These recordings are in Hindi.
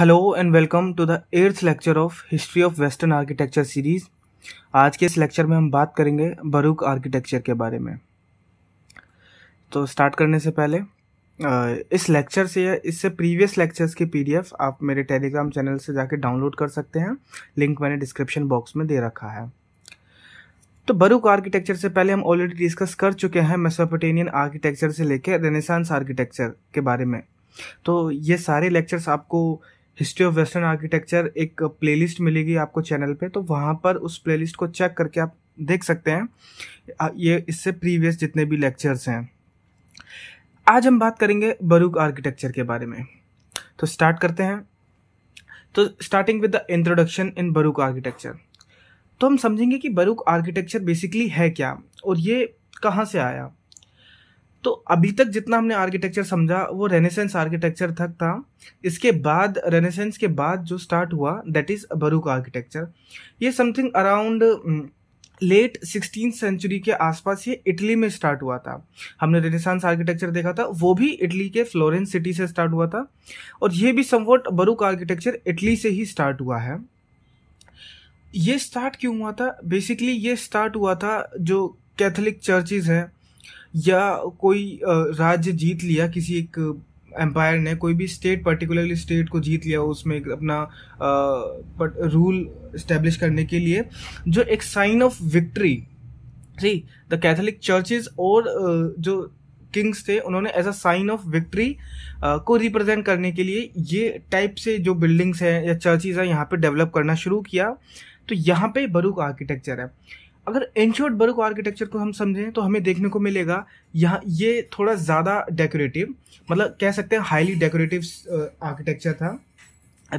hello and welcome to the eighth lecture of history of western architecture series आज के इस लेक्चर में हम बात करेंगे बरूक आर्किटेक्चर के बारे में तो स्टार्ट करने से पहले इस लेक्चर से या इससे प्रीवियस लेक्चर्स की पीडीएफ आप मेरे टेलीग्राम चैनल से जाके डाउनलोड कर सकते हैं लिंक मैंने डिस्क्रिप्शन बॉक्स में दे रखा है तो बरूक आर्किटेक्चर से पहले हम ऑलरेडी डिस्कस कर चुके हैं मेसोपोटेनियन आर्किटेक्चर से लेकर रेनेसांस आर्किटेक्चर के बारे में तो ये सारे लेक्चर्स आपको हिस्ट्री ऑफ वेस्टर्न आर्किटेक्चर एक प्लेलिस्ट मिलेगी आपको चैनल पे तो वहाँ पर उस प्लेलिस्ट को चेक करके आप देख सकते हैं ये इससे प्रीवियस जितने भी लेक्चर्स हैं आज हम बात करेंगे बरूक आर्किटेक्चर के बारे में तो स्टार्ट करते हैं तो starting with the introduction in baroque architecture तो हम समझेंगे कि बरूक आर्किटेक्चर बेसिकली है क्या और ये कहाँ से आया तो अभी तक जितना हमने आर्किटेक्चर समझा वो रेनेसेंस आर्किटेक्चर तक था इसके बाद रेनेसेंस के बाद जो स्टार्ट हुआ दैट इज़ बरूक आर्किटेक्चर ये something around late sixteen century के आसपास ये इटली में स्टार्ट हुआ था हमने रेनेसांस आर्किटेक्चर देखा था वो भी इटली के फ्लोरेंस सिटी से स्टार्ट हुआ था और ये भी समवट बरूक आर्किटेक्चर इटली से ही स्टार्ट हुआ है ये स्टार्ट क्यों हुआ था बेसिकली ये स्टार्ट हुआ था जो कैथलिक चर्चेज हैं या कोई राज्य जीत लिया किसी एक एम्पायर ने कोई भी स्टेट पर्टिकुलरली स्टेट को जीत लिया उसमें अपना रूल स्टेब्लिश करने के लिए जो एक साइन ऑफ विक्ट्री जी द कैथोलिक चर्चेज और जो किंग्स थे उन्होंने as a sign of victory को रिप्रेजेंट करने के लिए ये टाइप से जो बिल्डिंग्स हैं या चर्चेज हैं यहाँ पे डेवलप करना शुरू किया तो यहाँ पे बरूक आर्किटेक्चर है अगर एंशियोर्ड बर्क आर्किटेक्चर को हम समझें तो हमें देखने को मिलेगा यहाँ ये थोड़ा ज़्यादा डेकोरेटिव मतलब कह सकते हैं हाईली डेकोरेटिव आर्किटेक्चर था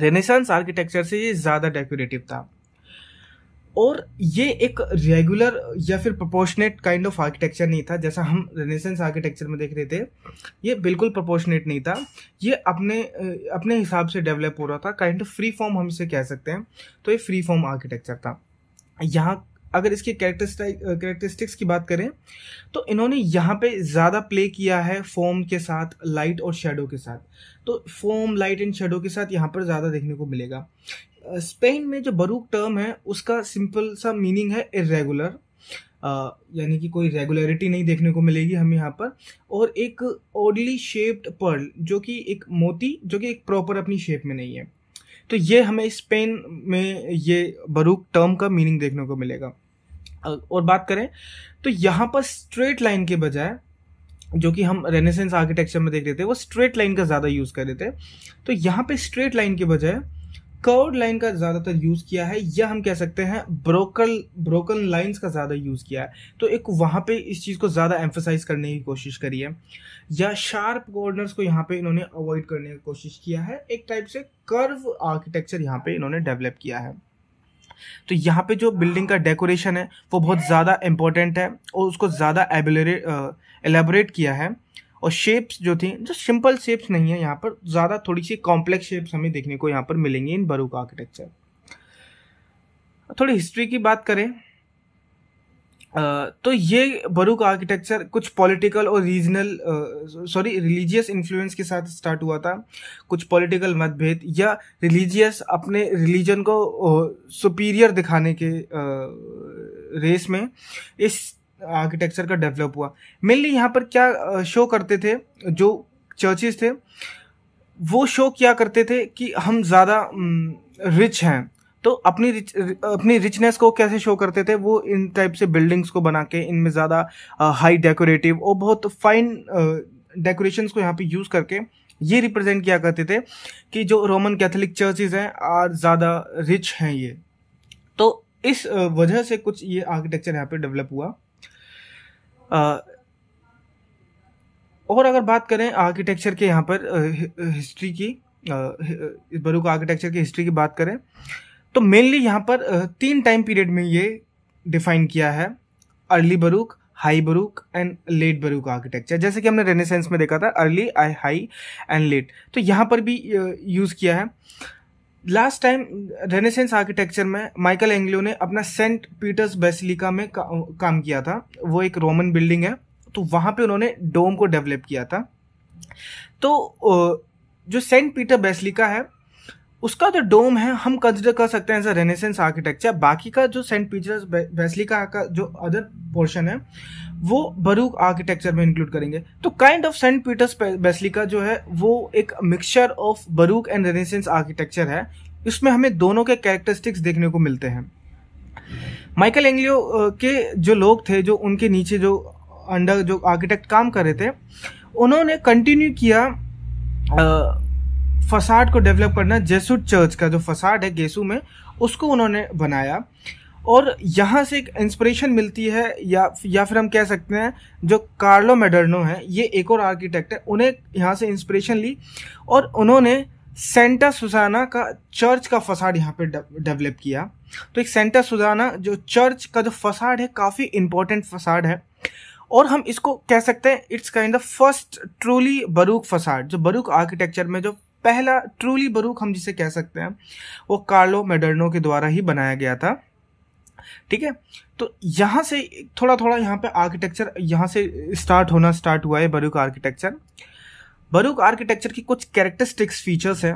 रेनेसांस आर्किटेक्चर से ये ज़्यादा डेकोरेटिव था और ये एक रेगुलर या फिर प्रोपोर्शनेट काइंड ऑफ आर्किटेक्चर नहीं था जैसा हम रेनेसेंस आर्किटेक्चर में देख रहे थे ये बिल्कुल प्रोपोर्शनेट नहीं था ये अपने अपने हिसाब से डेवलप हो रहा था काइंड ऑफ फ्री फॉर्म हम इसे कह सकते हैं तो ये फ्री फॉर्म आर्किटेक्चर था यहाँ अगर इसके कैरेक्टरिस्टिक्स की बात करें तो इन्होंने यहाँ पे ज़्यादा प्ले किया है फोम के साथ लाइट और शेडो के साथ तो फोम लाइट एंड शेडो के साथ यहाँ पर ज़्यादा देखने को मिलेगा स्पेन में जो बरूक टर्म है उसका सिंपल सा मीनिंग है इरेगुलर यानी कि कोई रेगुलरिटी नहीं देखने को मिलेगी हमें यहाँ पर और एक ओडली शेप्ड पर्ल जो कि एक मोती जो कि एक प्रॉपर अपनी शेप में नहीं है तो ये हमें स्पेन में ये बरूक टर्म का मीनिंग देखने को मिलेगा और बात करें तो यहाँ पर स्ट्रेट लाइन के बजाय जो कि हम रेनेसेंस आर्किटेक्चर में देख रहे थे वो स्ट्रेट लाइन का ज़्यादा यूज़ कर रहे थे तो यहाँ पे स्ट्रेट लाइन के बजाय कर्व लाइन का ज़्यादातर यूज़ किया है या हम कह सकते हैं ब्रोकल ब्रोकन लाइंस का ज़्यादा यूज़ किया है तो एक वहाँ पे इस चीज़ को ज़्यादा एम्फोसाइज करने की कोशिश करी है या शार्प कॉर्नर्स को यहाँ पे इन्होंने अवॉइड करने की कोशिश किया है एक टाइप से कर्व आर्किटेक्चर यहाँ पे इन्होंने डेवलप किया है तो यहाँ पे जो बिल्डिंग का डेकोरेशन है वो बहुत ज़्यादा इम्पोर्टेंट है और उसको ज़्यादा एलेबोरेट किया है और शेप्स जो थी जो सिंपल शेप्स नहीं है यहाँ पर ज़्यादा थोड़ी सी कॉम्प्लेक्स शेप्स हमें देखने को यहाँ पर मिलेंगी इन बरूक आर्किटेक्चर थोड़ी हिस्ट्री की बात करें तो ये बरूक आर्किटेक्चर कुछ पॉलिटिकल और रीजनल सॉरी रिलीजियस इन्फ्लुएंस के साथ स्टार्ट हुआ था कुछ पॉलिटिकल मतभेद या रिलीजियस अपने रिलीजन को सुपीरियर दिखाने के रेस में इस आर्किटेक्चर का डेवलप हुआ मेनली यहाँ पर क्या शो करते थे जो चर्चेज थे वो शो क्या करते थे कि हम ज़्यादा रिच हैं तो अपनी रिच अपनी रिचनेस को कैसे शो करते थे वो इन टाइप से बिल्डिंग्स को बना के इनमें ज़्यादा हाई डेकोरेटिव और बहुत फाइन डेकोरेशन को यहाँ पे यूज़ करके ये रिप्रेजेंट किया करते थे कि जो रोमन कैथोलिक चर्चेज हैं आर ज़्यादा रिच हैं ये तो इस वजह से कुछ ये आर्किटेक्चर यहाँ पे डेवलप हुआ और अगर बात करें आर्किटेक्चर के यहाँ पर हिस्ट्री की इस आर्किटेक्चर की हिस्ट्री की बात करें तो मेनली यहाँ पर तीन टाइम पीरियड में ये डिफाइन किया है early baroque high baroque and late baroque architecture जैसे कि हमने रेनेसेंस में देखा था early I high and late तो यहाँ पर भी यूज़ किया है लास्ट टाइम रेनेसेंस आर्किटेक्चर में माइकल एंग्लियो ने अपना सेंट पीटर्स बेसिलिका में का, काम किया था वो एक रोमन बिल्डिंग है तो वहाँ पे उन्होंने डोम को डेवलप किया था तो जो सेंट पीटर बेसिलिका है उसका जो डोम है हम कंसिडर कर सकते हैं एज अ रेनेसेंस आर्किटेक्चर बाकी का जो सेंट पीटर्स वेस्ली का, जो अदर पोर्शन है वो बरूक आर्किटेक्चर में इंक्लूड करेंगे तो kind of saint Peter's basilica का जो है वो एक mixture of baroque and Renaissance architecture है इसमें हमें दोनों के कैरेक्टरिस्टिक्स देखने को मिलते हैं माइकल एंग्लियो के जो लोग थे जो उनके नीचे जो अंडर जो आर्किटेक्ट काम कर रहे थे उन्होंने कंटिन्यू किया आ, फसाड को डेवलप करना जेसु चर्च का जो फसाड है गेसू में उसको उन्होंने बनाया और यहाँ से एक इंस्पिरेशन मिलती है या या फिर हम कह सकते हैं जो कार्लो मेडर्नो है ये एक और आर्किटेक्ट है उन्हें यहाँ से इंस्पिरेशन ली और उन्होंने सेंटा सुजाना का चर्च का फसाड यहाँ पे डेवलप किया तो एक सेंटा सुजाना जो चर्च का जो फसाड है काफ़ी इंपॉर्टेंट फसाड है और हम इसको कह सकते हैं it's kind the first truly baroque facade जो बरूक आर्किटेक्चर में जो पहला ट्रूली बरूक हम जिसे कह सकते हैं वो कार्लो मेडर्नो के द्वारा ही बनाया गया था ठीक है तो यहाँ से थोड़ा थोड़ा यहाँ पे आर्किटेक्चर यहाँ से स्टार्ट होना स्टार्ट हुआ है बरूक आर्किटेक्चर बरूक आर्किटेक्चर की कुछ कैरेक्टरिस्टिक्स फीचर्स हैं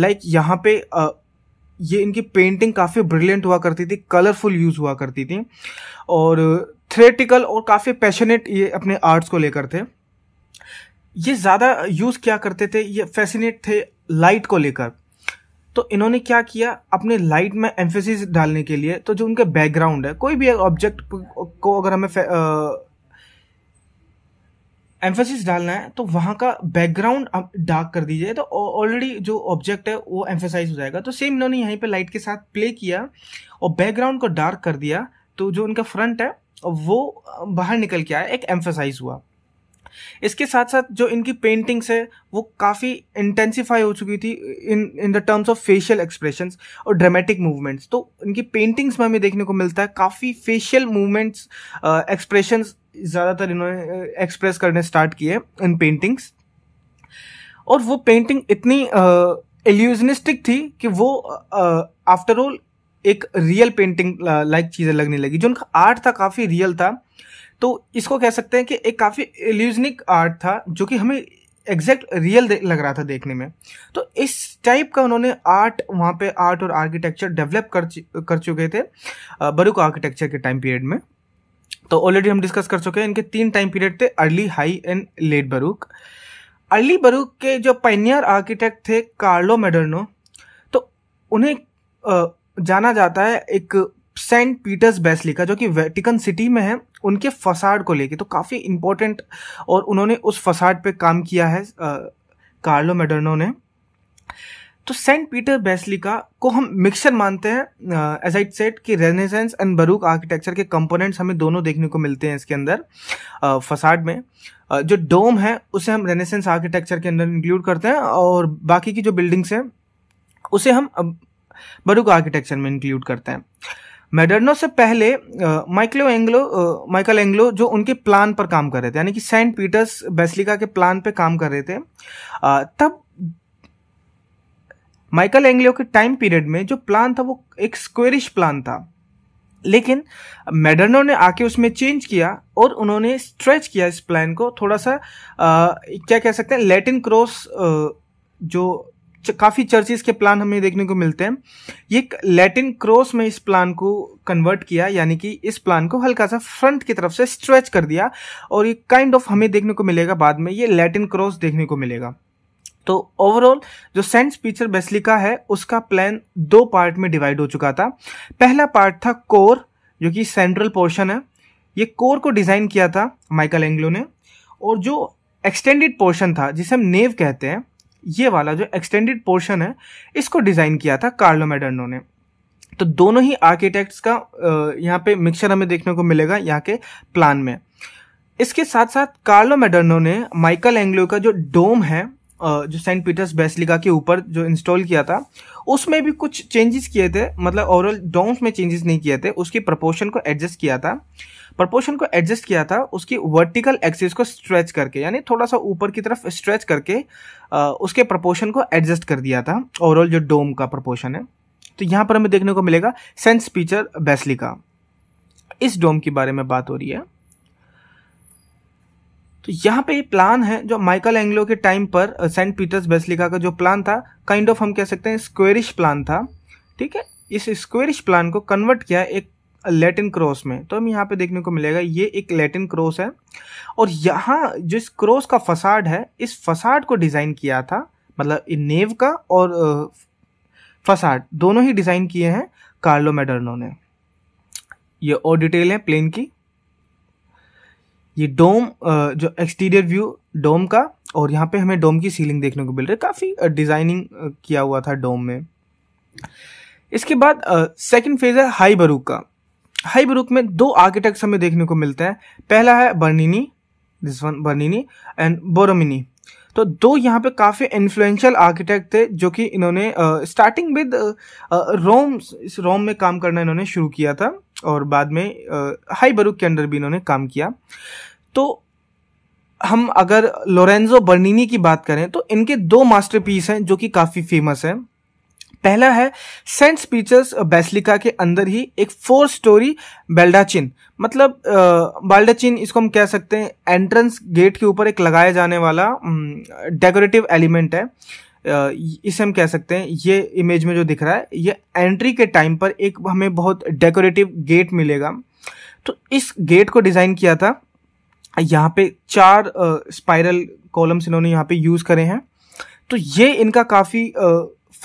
लाइक यहाँ पे आ, ये इनकी पेंटिंग काफ़ी ब्रिलियंट हुआ करती थी कलरफुल यूज़ हुआ करती थी और थ्रेटिकल और काफ़ी पैशनेट ये अपने आर्ट्स को लेकर थे ये ज़्यादा यूज़ क्या करते थे ये फैसिनेट थे लाइट को लेकर तो इन्होंने क्या किया अपने लाइट में एम्फेसिस डालने के लिए तो जो उनके बैकग्राउंड है कोई भी ऑब्जेक्ट को अगर हमें एम्फेसिस डालना है तो वहां का बैकग्राउंड आप डार्क कर दीजिए तो ऑलरेडी जो ऑब्जेक्ट है वो एम्फेसाइज हो जाएगा तो सेम इन्होंने यहीं पे लाइट के साथ प्ले किया और बैकग्राउंड को डार्क कर दिया तो जो उनका फ्रंट है वो बाहर निकल के आया एक एम्फेसाइज हुआ इसके साथ साथ जो इनकी पेंटिंग्स है वो काफ़ी इंटेंसिफाई हो चुकी थी in in the terms of facial expression और ड्रामेटिक मूवमेंट्स तो इनकी पेंटिंग्स में हमें देखने को मिलता है काफ़ी फेशियल मूवमेंट्स एक्सप्रेशन ज़्यादातर इन्होंने एक्सप्रेस करने स्टार्ट किए इन पेंटिंग्स और वो पेंटिंग इतनी एल्यूजनिस्टिक थी कि वो आफ्टर ऑल एक रियल पेंटिंग लाइक चीज़ें लगने लगी जो उनका आर्ट था काफ़ी रियल था तो इसको कह सकते हैं कि एक काफ़ी एल्यूजनिक आर्ट था जो कि हमें एग्जैक्ट रियल लग रहा था देखने में तो इस टाइप का उन्होंने आर्ट वहाँ पे आर्ट और आर्किटेक्चर डेवलप कर कर चुके थे बरुक uh, आर्किटेक्चर के टाइम पीरियड में तो ऑलरेडी हम डिस्कस कर चुके हैं इनके तीन टाइम पीरियड थे early high and late baroque early baroque के जो पाइनियर आर्किटेक्ट थे कार्लो मेडर्नो तो उन्हें uh, जाना जाता है एक सेंट पीटर्स का जो कि वेटिकन सिटी में है उनके फसाड को लेके तो काफ़ी इम्पोर्टेंट और उन्होंने उस फसाड पे काम किया है आ, कार्लो मेडर्नो ने तो सेंट पीटर बेसलिका को हम मिक्सचर मानते हैं एज आई सेट कि रेनेसेंस एंड बरूक आर्किटेक्चर के कंपोनेंट्स हमें दोनों देखने को मिलते हैं इसके अंदर फसाड में आ, जो डोम है उसे हम रेनेसेंस आर्किटेक्चर के अंदर इंक्लूड करते हैं और बाकी की जो बिल्डिंग्स हैं उसे हम बड़ुक आर्किटेक्चर में इंक्लूड करते हैं मेडर्नो से पहले माइकलो एंग्लो माइकल एंग्लो जो उनके प्लान पर काम कर रहे थे यानी कि सेंट पीटर्स बेसलिका के प्लान पर काम कर रहे थे आ, तब माइकल एंग्लो के टाइम पीरियड में जो प्लान था वो एक स्क्वेरिश प्लान था लेकिन मेडर्नो ने आके उसमें चेंज किया और उन्होंने स्ट्रेच किया इस प्लान को थोड़ा सा आ, क्या कह सकते हैं लैटिन क्रॉस जो काफ़ी चर्चेस के प्लान हमें देखने को मिलते हैं ये लैटिन क्रॉस में इस प्लान को कन्वर्ट किया यानी कि इस प्लान को हल्का सा फ्रंट की तरफ से स्ट्रेच कर दिया और ये काइंड ऑफ हमें देखने को मिलेगा बाद में ये लैटिन क्रॉस देखने को मिलेगा तो ओवरऑल जो सेंट पीचर बेसलिका है उसका प्लान दो पार्ट में डिवाइड हो चुका था पहला पार्ट था कोर जो कि सेंट्रल पोर्शन है ये कोर को डिज़ाइन किया था माइकल एंग्लो ने और जो एक्सटेंडेड पोर्शन था जिसे हम नेव कहते हैं ये वाला जो एक्सटेंडेड पोर्शन है इसको डिज़ाइन किया था कार्लो मेडर्नो ने तो दोनों ही आर्किटेक्ट्स का यहाँ पे मिक्सचर हमें देखने को मिलेगा यहाँ के प्लान में इसके साथ साथ कार्लो मेडर्नो ने माइकल एंग्लो का जो डोम है जो सेंट पीटर्स बेसलिका के ऊपर जो इंस्टॉल किया था उसमें भी कुछ चेंजेस किए थे मतलब ओवरऑल डोम्स में चेंजेस नहीं किए थे उसकी प्रपोर्शन को एडजस्ट किया था प्रपोर्शन को एडजस्ट किया था उसकी वर्टिकल एक्सिस को स्ट्रेच करके यानी थोड़ा सा ऊपर की तरफ स्ट्रेच करके उसके प्रपोर्शन को एडजस्ट कर दिया था ओवरऑल जो डोम का प्रपोर्शन है तो यहाँ पर हमें देखने को मिलेगा सेंट पीटर बेसलिका इस डोम के बारे में बात हो रही है तो यहाँ पे ये प्लान है जो माइकल एंग्लो के टाइम पर सेंट पीटर्स बेसलिका का जो प्लान था काइंड ऑफ हम कह सकते हैं स्क्वेरिश प्लान था ठीक है इस स्क्वेरिश प्लान को कन्वर्ट किया एक लेटिन क्रॉस में तो हम यहाँ पे देखने को मिलेगा ये एक लेटिन क्रॉस है और यहाँ जो इस क्रॉस का फसाड है इस फसाड को डिज़ाइन किया था मतलब नेव का और फसाड uh, दोनों ही डिज़ाइन किए हैं कार्लो मेडर्नो ने ये और डिटेल है प्लेन की ये डोम जो एक्सटीरियर व्यू डोम का और यहाँ पे हमें डोम की सीलिंग देखने को मिल रही है काफ़ी डिज़ाइनिंग किया हुआ था डोम में इसके बाद सेकंड फेज़ है हाई बरूक का हाई बरूक में दो आर्किटेक्ट्स हमें देखने को मिलते हैं पहला है Bernini this one Bernini and Borromini तो दो यहाँ पे काफ़ी इन्फ्लुएंशियल आर्किटेक्ट थे जो कि इन्होंने स्टार्टिंग विद रोम इस रोम में काम करना इन्होंने शुरू किया था और बाद में हाई बरूक के अंडर भी इन्होंने काम किया तो हम अगर लोरेंजो बर्निनी की बात करें तो इनके दो मास्टरपीस हैं जो कि काफ़ी फेमस हैं पहला है सेंट स्पीचर्स बेसलिका के अंदर ही एक फोर स्टोरी बेल्डाचिन मतलब बेल्डाचिन इसको हम कह सकते हैं एंट्रेंस गेट के ऊपर एक लगाया जाने वाला डेकोरेटिव एलिमेंट है इसे हम कह सकते हैं ये इमेज में जो दिख रहा है ये एंट्री के टाइम पर एक हमें बहुत डेकोरेटिव गेट मिलेगा तो इस गेट को डिज़ाइन किया था यहाँ पे चार स्पाइरल कॉलम्स इन्होंने यहाँ पे यूज़ करे हैं तो ये इनका काफ़ी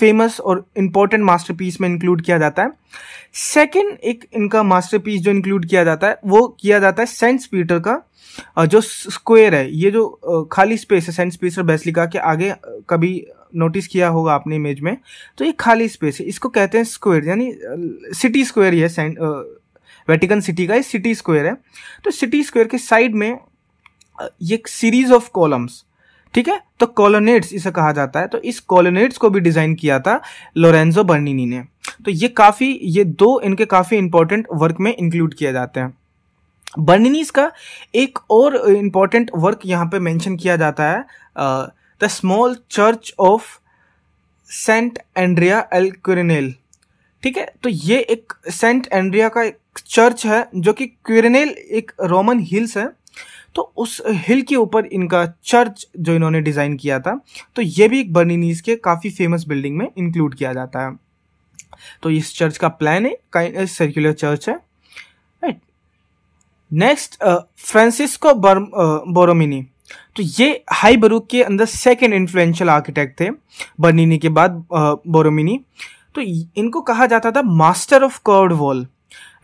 फेमस और इम्पोर्टेंट मास्टरपीस में इंक्लूड किया जाता है सेकेंड एक इनका मास्टरपीस जो इंक्लूड किया जाता है वो किया जाता है सेंट पीटर का जो स्क्वायर है ये जो खाली स्पेस है सेंट पीटर बेसलिका के आगे कभी नोटिस किया होगा आपने इमेज में तो ये खाली स्पेस है इसको कहते हैं स्क्वायर यानी सिटी स्क्वायर ही है सेंट वेटिकन सिटी का ये सिटी स्क्वायर है तो सिटी स्क्वायर के साइड में ये सीरीज ऑफ कॉलम्स ठीक है तो कॉलोनेट्स इसे कहा जाता है तो इस कॉलोनेट्स को भी डिजाइन किया था लोरेंजो बर्निनी ने तो ये काफी ये दो इनके काफी इंपॉर्टेंट वर्क में इंक्लूड किया जाते हैं बर्निनीस का एक और इंपॉर्टेंट वर्क यहां पे मेंशन किया जाता है the small church of saint Andrea al Quirinale ठीक है तो ये एक सेंट एंड्रिया का एक चर्च है जो कि क्यूरनेल एक रोमन हिल्स है तो उस हिल के ऊपर इनका चर्च जो इन्होंने डिज़ाइन किया था तो ये भी एक बर्निनीज के काफ़ी फेमस बिल्डिंग में इंक्लूड किया जाता है तो इस चर्च का प्लान है सर्कुलर चर्च है राइट नेक्स्ट फ्रांसिस्को बोरोमिनी तो ये हाई बरूक के अंदर सेकेंड इन्फ्लुएंशियल आर्किटेक्ट थे बर्निनी के बाद बोरोमिनी uh, तो इनको कहा जाता था master of curved wall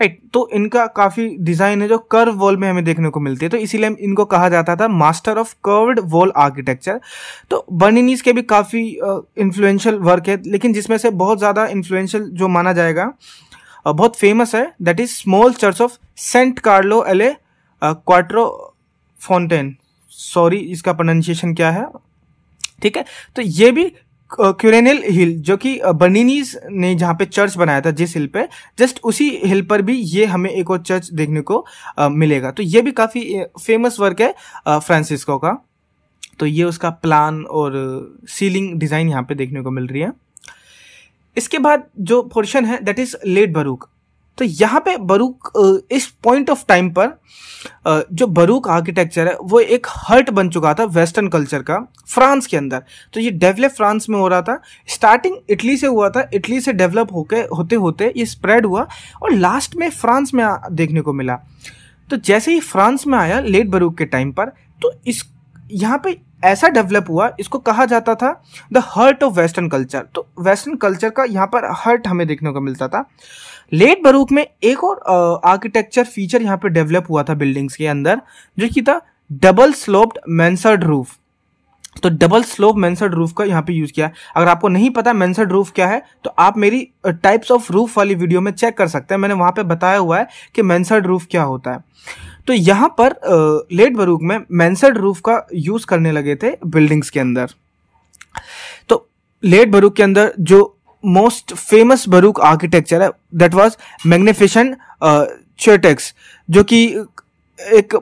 right तो इनका काफी डिजाइन है जो कर्व वॉल में हमें देखने को मिलती है तो इसीलिए इनको कहा जाता था master of curved wall architecture तो बर्निनीज के भी काफी इन्फ्लुएंशियल वर्क है लेकिन जिसमें से बहुत ज्यादा इन्फ्लुएंशियल जो माना जाएगा बहुत फेमस है that is small church of saint Carlo alle Quattro fountain sorry इसका प्रोनाउंसिएशन क्या है ठीक है तो ये भी क्यूरेनल हिल जो कि बर्निनीज ने जहाँ पे चर्च बनाया था जिस हिल पे जस्ट उसी हिल पर भी ये हमें एक और चर्च देखने को आ, मिलेगा तो ये भी काफ़ी फेमस वर्क है फ्रांसिस्को का तो ये उसका प्लान और सीलिंग डिज़ाइन यहाँ पे देखने को मिल रही है इसके बाद जो पोर्शन है दैट इज़ लेट बरूक तो यहाँ पे बरूक इस पॉइंट ऑफ टाइम पर जो बरूक आर्किटेक्चर है वो एक हर्ट बन चुका था वेस्टर्न कल्चर का फ्रांस के अंदर तो ये डेवलप फ्रांस में हो रहा था स्टार्टिंग इटली से हुआ था इटली से डेवलप होके होते होते ये स्प्रेड हुआ और लास्ट में फ्रांस में देखने को मिला तो जैसे ही फ्रांस में आया लेट बरूक के टाइम पर तो इस यहाँ पे ऐसा डेवलप हुआ इसको कहा जाता था the heart of western culture तो वेस्टर्न कल्चर का यहाँ पर हर्ट हमें देखने को मिलता था लेट बरूक में एक और आर्किटेक्चर फीचर यहाँ पे डेवलप हुआ था बिल्डिंग्स के अंदर जो कि था डबल स्लोप्ड मैंसर्ड रूफ तो डबल स्लोप मेंसर्ड रूफ का यहाँ पे यूज किया है अगर आपको नहीं पता मेंसर्ड रूफ क्या है तो आप मेरी टाइप्स ऑफ रूफ वाली वीडियो में चेक कर सकते हैं मैंने वहां पे बताया हुआ है कि मेंसर्ड रूफ क्या होता है तो यहाँ पर लेट बरूक में मेंसर्ड रूफ का यूज करने लगे थे बिल्डिंग्स के अंदर तो लेट बरूक के अंदर जो मोस्ट फेमस बरूक आर्किटेक्चर है दैट वॉज मैग्निफिशन चेटेक्स जो कि एक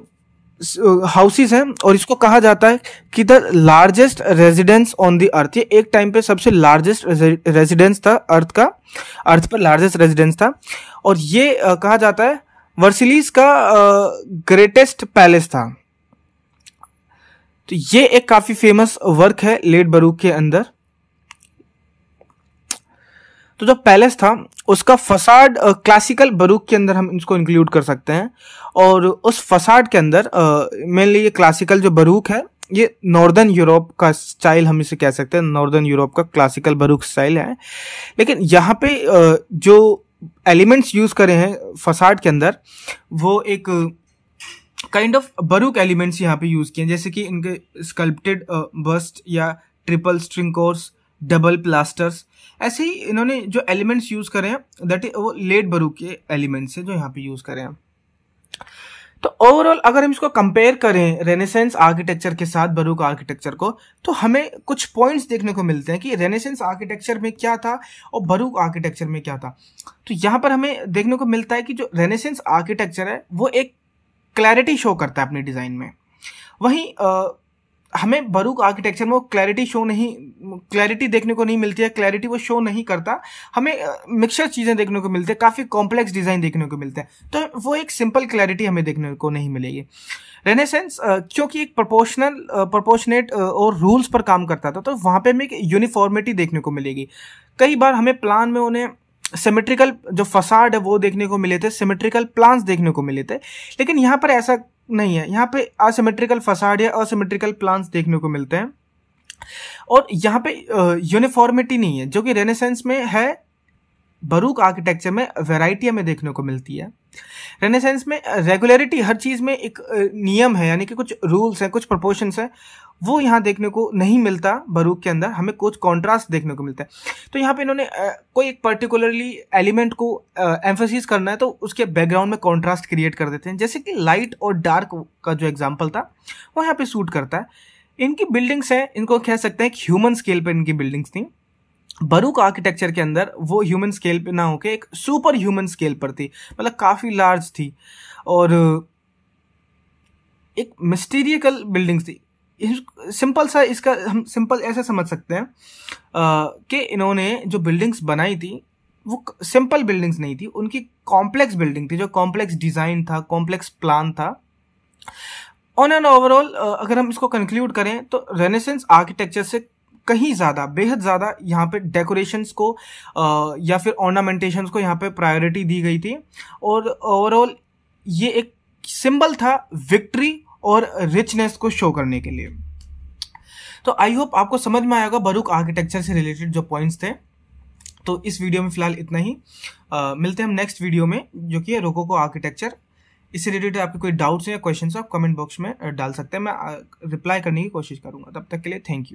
हाउसेस हैं और इसको कहा जाता है कि the largest residence on the earth ये एक टाइम पे सबसे लार्जेस्ट रेजिडेंस था अर्थ का अर्थ पर लार्जेस्ट रेजिडेंस था और ये कहा जाता है वर्सिलीज का ग्रेटेस्ट पैलेस था तो ये एक काफ़ी फेमस वर्क है लेट बरूक के अंदर तो जो पैलेस था उसका फसाड क्लासिकल बरूक के अंदर हम इसको इंक्लूड कर सकते हैं और उस फसाड के अंदर मेनली ये क्लासिकल जो बरूक है ये नॉर्दर्न यूरोप का स्टाइल हम इसे कह सकते हैं नॉर्दर्न यूरोप का क्लासिकल बरूक स्टाइल है लेकिन यहाँ पे जो एलिमेंट्स यूज़ करे हैं फसाड के अंदर वो एक काइंड ऑफ बरूक एलिमेंट्स यहाँ पे यूज़ किए हैं जैसे कि इनके स्कल्प्टेड बस्ट या triple string course double pilasters ऐसे ही इन्होंने जो एलिमेंट्स यूज़ करे हैं दैट वो लेट बरू के एलिमेंट्स हैं जो यहाँ पे यूज़ करे हैं तो ओवरऑल अगर हम इसको कंपेयर करें रेनेसेंस आर्किटेक्चर के साथ बरूक आर्किटेक्चर को तो हमें कुछ पॉइंट्स देखने को मिलते हैं कि रेनेसेंस आर्किटेक्चर में क्या था और बरूक आर्किटेक्चर में क्या था तो यहाँ पर हमें देखने को मिलता है कि जो रेनेसेंस आर्किटेक्चर है वो एक क्लैरिटी शो करता है अपने डिज़ाइन में वहीं हमें बरूक आर्किटेक्चर में वो क्लैरिटी शो नहीं क्लैरिटी देखने को नहीं मिलती है क्लैरिटी वो शो नहीं करता हमें मिक्सचर चीज़ें देखने को मिलती है काफ़ी कॉम्प्लेक्स डिज़ाइन देखने को मिलते हैं तो वो एक सिंपल क्लैरिटी हमें देखने को नहीं मिलेगी रेनेसेंस क्योंकि एक प्रोपोर्शनल प्रोपोर्शनेट और रूल्स पर काम करता था तो वहाँ पर हमें एक यूनिफॉर्मिटी देखने को मिलेगी कई बार हमें प्लान में उन्हें सिमेट्रिकल जो फसाड है वो देखने को मिले थे सिमेट्रिकल प्लान्स देखने को मिले थे लेकिन यहाँ पर ऐसा नहीं है यहाँ पे असिमेट्रिकल फसाड या असिमेट्रिकल प्लांट्स देखने को मिलते हैं और यहाँ पे यूनिफॉर्मिटी नहीं है जो कि रेनेसेंस में है बरूक आर्किटेक्चर में वेराइटी हमें देखने को मिलती है रेनेसेंस में रेगुलरिटी हर चीज़ में एक नियम है यानी कि कुछ रूल्स हैं कुछ प्रपोर्शन हैं वो यहाँ देखने को नहीं मिलता बरूक के अंदर हमें कुछ कॉन्ट्रास्ट देखने को मिलता है तो यहाँ पे इन्होंने कोई एक पर्टिकुलरली एलिमेंट को एम्फोसिस करना है तो उसके बैकग्राउंड में कॉन्ट्रास्ट क्रिएट कर देते हैं जैसे कि लाइट और डार्क का जो एग्जाम्पल था वो यहाँ पे सूट करता है इनकी बिल्डिंग्स हैं इनको कह सकते हैं ह्यूमन स्केल पर इनकी बिल्डिंग्स थी बरूक आर्किटेक्चर के अंदर वो ह्यूमन स्केल पे ना होके एक सुपर ह्यूमन स्केल पर थी मतलब काफ़ी लार्ज थी और एक मिस्टीरियकल बिल्डिंग्स थी सिंपल सा इसका हम सिंपल ऐसे समझ सकते हैं कि इन्होंने जो बिल्डिंग्स बनाई थी वो सिंपल बिल्डिंग्स नहीं थी उनकी कॉम्प्लेक्स बिल्डिंग थी जो कॉम्प्लेक्स डिज़ाइन था कॉम्प्लेक्स प्लान था ऑन एंड ओवरऑल अगर हम इसको कंक्लूड करें तो रेनेसेंस आर्किटेक्चर से कहीं ज़्यादा बेहद ज़्यादा यहाँ पे डेकोरेशंस को आ, या फिर ऑर्नामेंटेशंस को यहाँ पे प्रायोरिटी दी गई थी और ओवरऑल ये एक सिंबल था विक्ट्री और रिचनेस को शो करने के लिए तो आई होप आपको समझ में आएगा बरूक आर्किटेक्चर से रिलेटेड जो पॉइंट्स थे तो इस वीडियो में फिलहाल इतना ही आ, मिलते हैं हम नेक्स्ट वीडियो में जो कि है रोको को आर्किटेक्चर इससे रिलेटेड आपके कोई डाउट्स या क्वेश्चन आप कमेंट बॉक्स में डाल सकते हैं मैं रिप्लाई करने की कोशिश करूंगा तब तक के लिए थैंक यू